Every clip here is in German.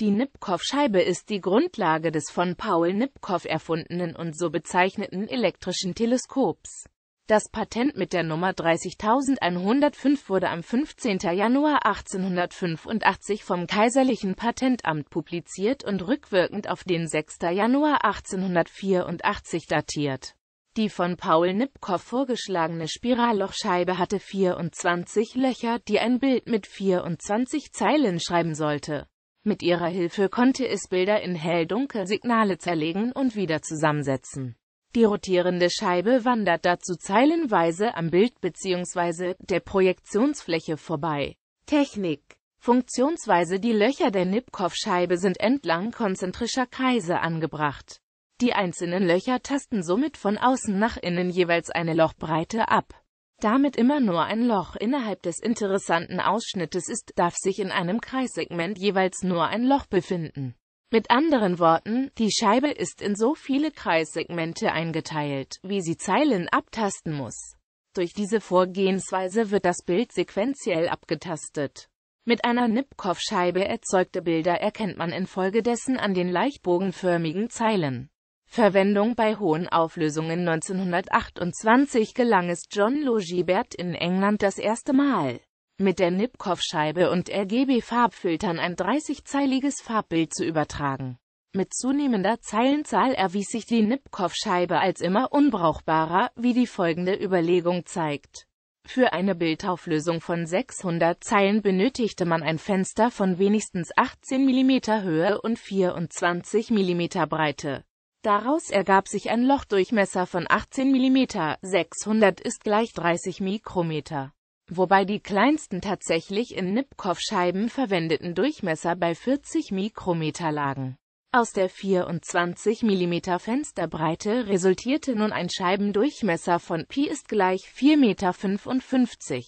Die Nipkow-Scheibe ist die Grundlage des von Paul Nipkow erfundenen und so bezeichneten elektrischen Teleskops. Das Patent mit der Nummer 30105 wurde am 15. Januar 1885 vom Kaiserlichen Patentamt publiziert und rückwirkend auf den 6. Januar 1884 datiert. Die von Paul Nipkow vorgeschlagene Spirallochscheibe hatte 24 Löcher, die ein Bild mit 24 Zeilen schreiben sollte. Mit ihrer Hilfe konnte es Bilder in hell-dunkel Signale zerlegen und wieder zusammensetzen. Die rotierende Scheibe wandert dazu zeilenweise am Bild bzw. der Projektionsfläche vorbei. Technik Funktionsweise Die Löcher der Nipkow-Scheibe sind entlang konzentrischer Kreise angebracht. Die einzelnen Löcher tasten somit von außen nach innen jeweils eine Lochbreite ab damit immer nur ein Loch innerhalb des interessanten Ausschnittes ist, darf sich in einem Kreissegment jeweils nur ein Loch befinden. Mit anderen Worten, die Scheibe ist in so viele Kreissegmente eingeteilt, wie sie Zeilen abtasten muss. Durch diese Vorgehensweise wird das Bild sequenziell abgetastet. Mit einer Nipkow-Scheibe erzeugte Bilder erkennt man infolgedessen an den leichtbogenförmigen Zeilen. Verwendung bei hohen Auflösungen 1928 gelang es John Logibert in England das erste Mal, mit der Nipkow-Scheibe und RGB-Farbfiltern ein 30-zeiliges Farbbild zu übertragen. Mit zunehmender Zeilenzahl erwies sich die Nipkow-Scheibe als immer unbrauchbarer, wie die folgende Überlegung zeigt. Für eine Bildauflösung von 600 Zeilen benötigte man ein Fenster von wenigstens 18 mm Höhe und 24 mm Breite. Daraus ergab sich ein Lochdurchmesser von 18 mm, 600 ist gleich 30 Mikrometer, wobei die kleinsten tatsächlich in Nipkow-Scheiben verwendeten Durchmesser bei 40 Mikrometer lagen. Aus der 24 mm Fensterbreite resultierte nun ein Scheibendurchmesser von Pi ist gleich 4,55 Meter.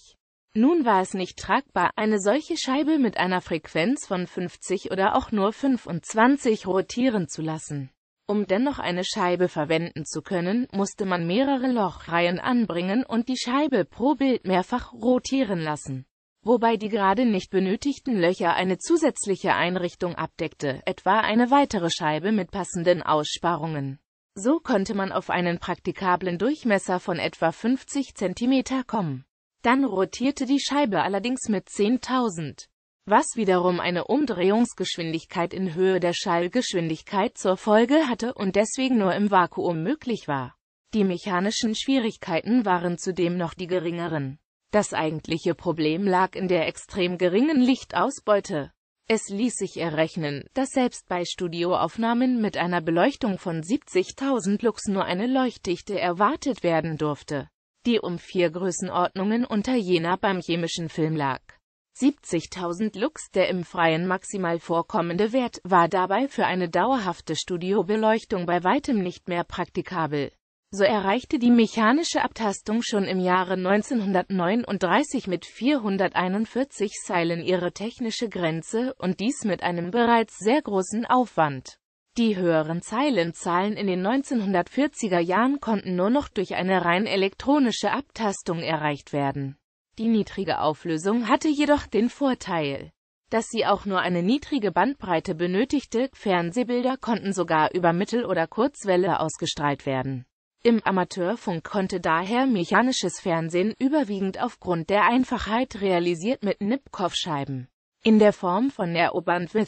Nun war es nicht tragbar, eine solche Scheibe mit einer Frequenz von 50 oder auch nur 25 rotieren zu lassen. Um dennoch eine Scheibe verwenden zu können, musste man mehrere Lochreihen anbringen und die Scheibe pro Bild mehrfach rotieren lassen, wobei die gerade nicht benötigten Löcher eine zusätzliche Einrichtung abdeckte, etwa eine weitere Scheibe mit passenden Aussparungen. So konnte man auf einen praktikablen Durchmesser von etwa 50 cm kommen. Dann rotierte die Scheibe allerdings mit 10.000 was wiederum eine Umdrehungsgeschwindigkeit in Höhe der Schallgeschwindigkeit zur Folge hatte und deswegen nur im Vakuum möglich war. Die mechanischen Schwierigkeiten waren zudem noch die geringeren. Das eigentliche Problem lag in der extrem geringen Lichtausbeute. Es ließ sich errechnen, dass selbst bei Studioaufnahmen mit einer Beleuchtung von 70.000 Lux nur eine Leuchtdichte erwartet werden durfte, die um vier Größenordnungen unter jener beim chemischen Film lag. 70.000 Lux, der im Freien maximal vorkommende Wert, war dabei für eine dauerhafte Studiobeleuchtung bei weitem nicht mehr praktikabel. So erreichte die mechanische Abtastung schon im Jahre 1939 mit 441 Seilen ihre technische Grenze und dies mit einem bereits sehr großen Aufwand. Die höheren Zeilenzahlen in den 1940er Jahren konnten nur noch durch eine rein elektronische Abtastung erreicht werden. Die niedrige Auflösung hatte jedoch den Vorteil, dass sie auch nur eine niedrige Bandbreite benötigte, Fernsehbilder konnten sogar über Mittel- oder Kurzwelle ausgestrahlt werden. Im Amateurfunk konnte daher mechanisches Fernsehen überwiegend aufgrund der Einfachheit realisiert mit Nipkow-Scheiben in der Form von der o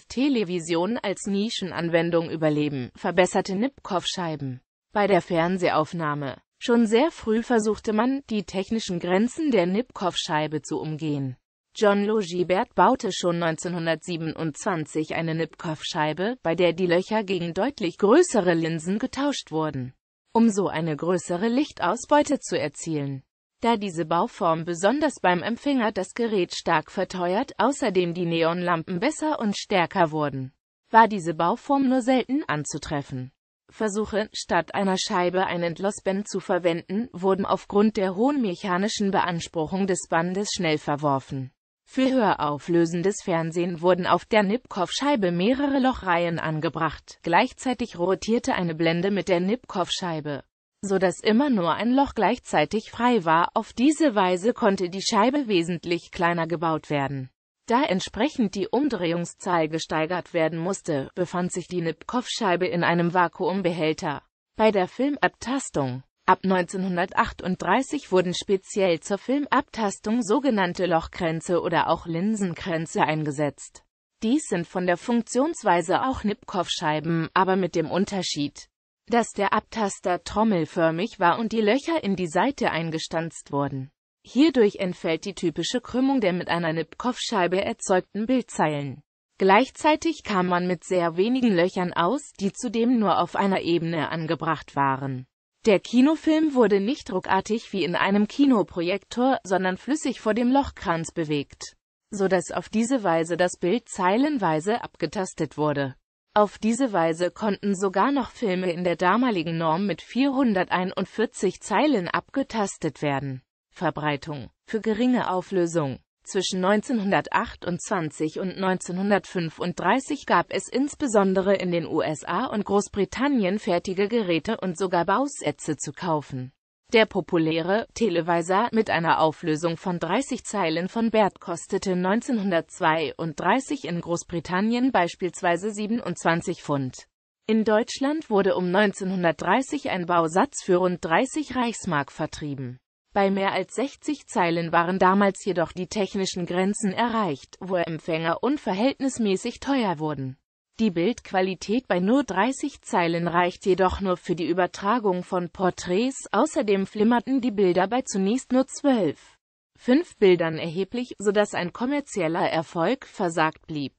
television als Nischenanwendung überleben, verbesserte Nipkow-Scheiben bei der Fernsehaufnahme Schon sehr früh versuchte man, die technischen Grenzen der Nipkow-Scheibe zu umgehen. John Logibert baute schon 1927 eine Nipkow-Scheibe, bei der die Löcher gegen deutlich größere Linsen getauscht wurden, um so eine größere Lichtausbeute zu erzielen. Da diese Bauform besonders beim Empfänger das Gerät stark verteuert, außerdem die Neonlampen besser und stärker wurden, war diese Bauform nur selten anzutreffen. Versuche, statt einer Scheibe ein Endlosband zu verwenden, wurden aufgrund der hohen mechanischen Beanspruchung des Bandes schnell verworfen. Für höher auflösendes Fernsehen wurden auf der Nipkow-Scheibe mehrere Lochreihen angebracht. Gleichzeitig rotierte eine Blende mit der Nipkow-Scheibe, so dass immer nur ein Loch gleichzeitig frei war. Auf diese Weise konnte die Scheibe wesentlich kleiner gebaut werden. Da entsprechend die Umdrehungszahl gesteigert werden musste, befand sich die Nipkow-Scheibe in einem Vakuumbehälter. Bei der Filmabtastung Ab 1938 wurden speziell zur Filmabtastung sogenannte Lochkränze oder auch Linsenkränze eingesetzt. Dies sind von der Funktionsweise auch Nipkow-Scheiben, aber mit dem Unterschied, dass der Abtaster trommelförmig war und die Löcher in die Seite eingestanzt wurden. Hierdurch entfällt die typische Krümmung der mit einer nipkow erzeugten Bildzeilen. Gleichzeitig kam man mit sehr wenigen Löchern aus, die zudem nur auf einer Ebene angebracht waren. Der Kinofilm wurde nicht druckartig wie in einem Kinoprojektor, sondern flüssig vor dem Lochkranz bewegt, so dass auf diese Weise das Bild zeilenweise abgetastet wurde. Auf diese Weise konnten sogar noch Filme in der damaligen Norm mit 441 Zeilen abgetastet werden. Verbreitung für geringe Auflösung. Zwischen 1928 und 1935 gab es insbesondere in den USA und Großbritannien fertige Geräte und sogar Bausätze zu kaufen. Der populäre Televisor mit einer Auflösung von 30 Zeilen von Bert kostete 1932 in Großbritannien beispielsweise 27 Pfund. In Deutschland wurde um 1930 ein Bausatz für rund 30 Reichsmark vertrieben. Bei mehr als 60 Zeilen waren damals jedoch die technischen Grenzen erreicht, wo Empfänger unverhältnismäßig teuer wurden. Die Bildqualität bei nur 30 Zeilen reicht jedoch nur für die Übertragung von Porträts, außerdem flimmerten die Bilder bei zunächst nur 12, 5 Bildern erheblich, sodass ein kommerzieller Erfolg versagt blieb.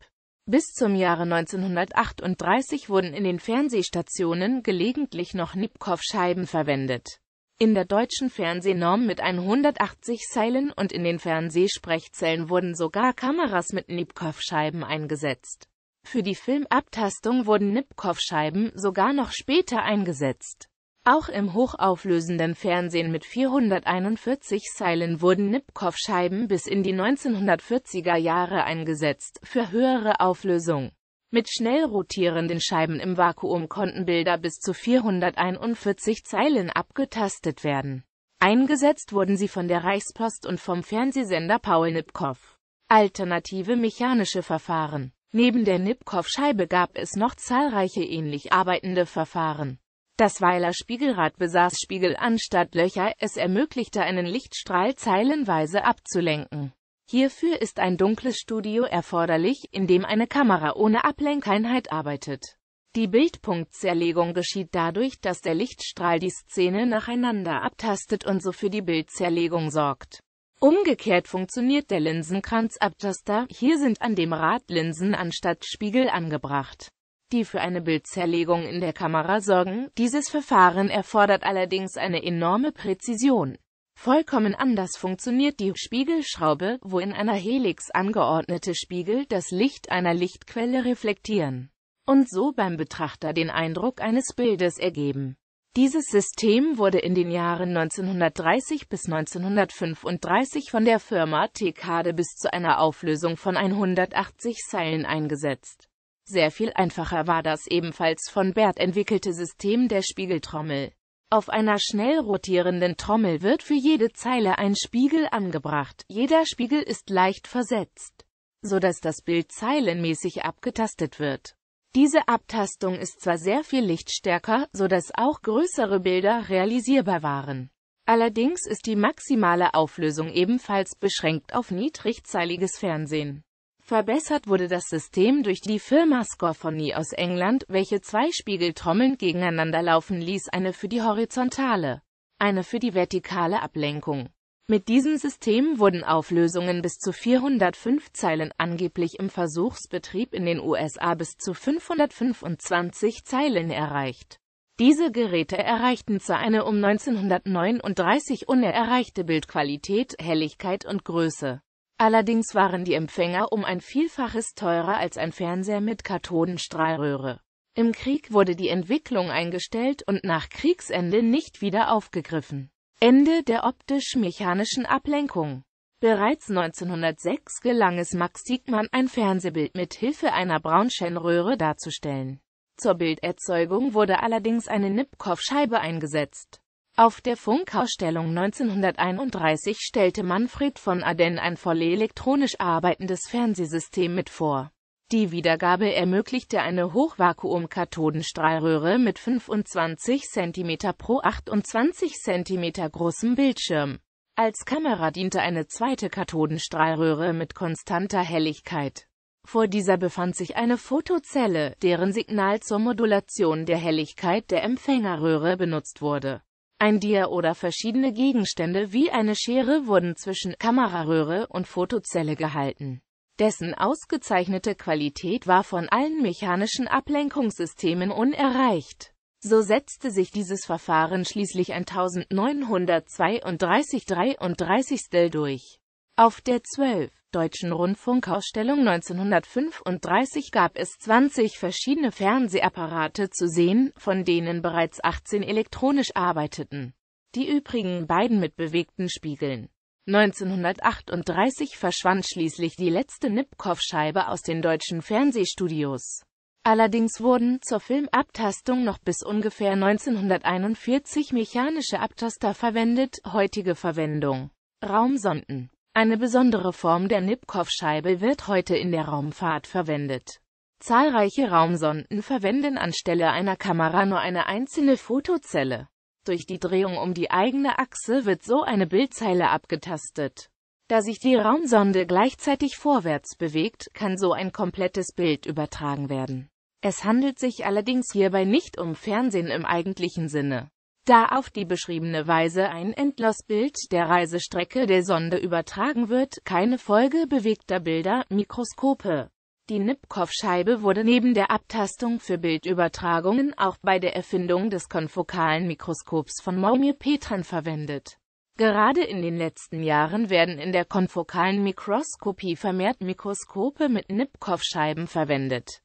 Bis zum Jahre 1938 wurden in den Fernsehstationen gelegentlich noch Nipkow-Scheiben verwendet in der deutschen Fernsehnorm mit 180 Zeilen und in den Fernsehsprechzellen wurden sogar Kameras mit Nipkow-Scheiben eingesetzt. Für die Filmabtastung wurden Nipkow-Scheiben sogar noch später eingesetzt. Auch im hochauflösenden Fernsehen mit 441 Seilen wurden Nipkow-Scheiben bis in die 1940er Jahre eingesetzt, für höhere Auflösung. Mit schnell rotierenden Scheiben im Vakuum konnten Bilder bis zu 441 Zeilen abgetastet werden. Eingesetzt wurden sie von der Reichspost und vom Fernsehsender Paul Nipkow. Alternative mechanische Verfahren Neben der Nipkow-Scheibe gab es noch zahlreiche ähnlich arbeitende Verfahren. Das Weiler Spiegelrad besaß Spiegel anstatt Löcher, es ermöglichte einen Lichtstrahl zeilenweise abzulenken. Hierfür ist ein dunkles Studio erforderlich, in dem eine Kamera ohne Ablenkeinheit arbeitet. Die Bildpunktzerlegung geschieht dadurch, dass der Lichtstrahl die Szene nacheinander abtastet und so für die Bildzerlegung sorgt. Umgekehrt funktioniert der Linsenkranzabtaster, hier sind an dem Rad Linsen anstatt Spiegel angebracht, die für eine Bildzerlegung in der Kamera sorgen. Dieses Verfahren erfordert allerdings eine enorme Präzision. Vollkommen anders funktioniert die Spiegelschraube, wo in einer Helix angeordnete Spiegel das Licht einer Lichtquelle reflektieren und so beim Betrachter den Eindruck eines Bildes ergeben. Dieses System wurde in den Jahren 1930 bis 1935 von der Firma Tekade bis zu einer Auflösung von 180 Zeilen eingesetzt. Sehr viel einfacher war das ebenfalls von Bert entwickelte System der Spiegeltrommel. Auf einer schnell rotierenden Trommel wird für jede Zeile ein Spiegel angebracht. Jeder Spiegel ist leicht versetzt, sodass das Bild zeilenmäßig abgetastet wird. Diese Abtastung ist zwar sehr viel lichtstärker, sodass auch größere Bilder realisierbar waren. Allerdings ist die maximale Auflösung ebenfalls beschränkt auf niedrigzeiliges Fernsehen. Verbessert wurde das System durch die Firma Scorfony aus England, welche zwei Spiegeltrommeln gegeneinander laufen ließ, eine für die horizontale, eine für die vertikale Ablenkung. Mit diesem System wurden Auflösungen bis zu 405 Zeilen angeblich im Versuchsbetrieb in den USA bis zu 525 Zeilen erreicht. Diese Geräte erreichten zwar eine um 1939 unerreichte Bildqualität, Helligkeit und Größe. Allerdings waren die Empfänger um ein Vielfaches teurer als ein Fernseher mit Kathodenstrahlröhre. Im Krieg wurde die Entwicklung eingestellt und nach Kriegsende nicht wieder aufgegriffen. Ende der optisch-mechanischen Ablenkung Bereits 1906 gelang es Max Siegmann, ein Fernsehbild mit Hilfe einer Braunschenröhre darzustellen. Zur Bilderzeugung wurde allerdings eine Nipkow-Scheibe eingesetzt. Auf der Funkausstellung 1931 stellte Manfred von Aden ein voll elektronisch arbeitendes Fernsehsystem mit vor. Die Wiedergabe ermöglichte eine Hochvakuum-Kathodenstrahlröhre mit 25 cm pro 28 cm großem Bildschirm. Als Kamera diente eine zweite Kathodenstrahlröhre mit konstanter Helligkeit. Vor dieser befand sich eine Fotozelle, deren Signal zur Modulation der Helligkeit der Empfängerröhre benutzt wurde. Ein Dia oder verschiedene Gegenstände wie eine Schere wurden zwischen Kameraröhre und Fotozelle gehalten. Dessen ausgezeichnete Qualität war von allen mechanischen Ablenkungssystemen unerreicht. So setzte sich dieses Verfahren schließlich 1932-33 durch. Auf der 12 Westdeutschen Rundfunkausstellung 1935 gab es 20 verschiedene Fernsehapparate zu sehen, von denen bereits 18 elektronisch arbeiteten, die übrigen beiden mit bewegten Spiegeln. 1938 verschwand schließlich die letzte Nipkow-Scheibe aus den deutschen Fernsehstudios. Allerdings wurden zur Filmabtastung noch bis ungefähr 1941 mechanische Abtaster verwendet, heutige Verwendung Raumsonden eine besondere Form der Nipkow-Scheibe wird heute in der Raumfahrt verwendet. Zahlreiche Raumsonden verwenden anstelle einer Kamera nur eine einzelne Fotozelle. Durch die Drehung um die eigene Achse wird so eine Bildzeile abgetastet. Da sich die Raumsonde gleichzeitig vorwärts bewegt, kann so ein komplettes Bild übertragen werden. Es handelt sich allerdings hierbei nicht um Fernsehen im eigentlichen Sinne. Da auf die beschriebene Weise ein Endlosbild der Reisestrecke der Sonde übertragen wird, keine Folge bewegter Bilder, Mikroskope. Die Nipkow-Scheibe wurde neben der Abtastung für Bildübertragungen auch bei der Erfindung des konfokalen Mikroskops von Moumir Petran verwendet. Gerade in den letzten Jahren werden in der konfokalen Mikroskopie vermehrt Mikroskope mit Nipkow-Scheiben verwendet.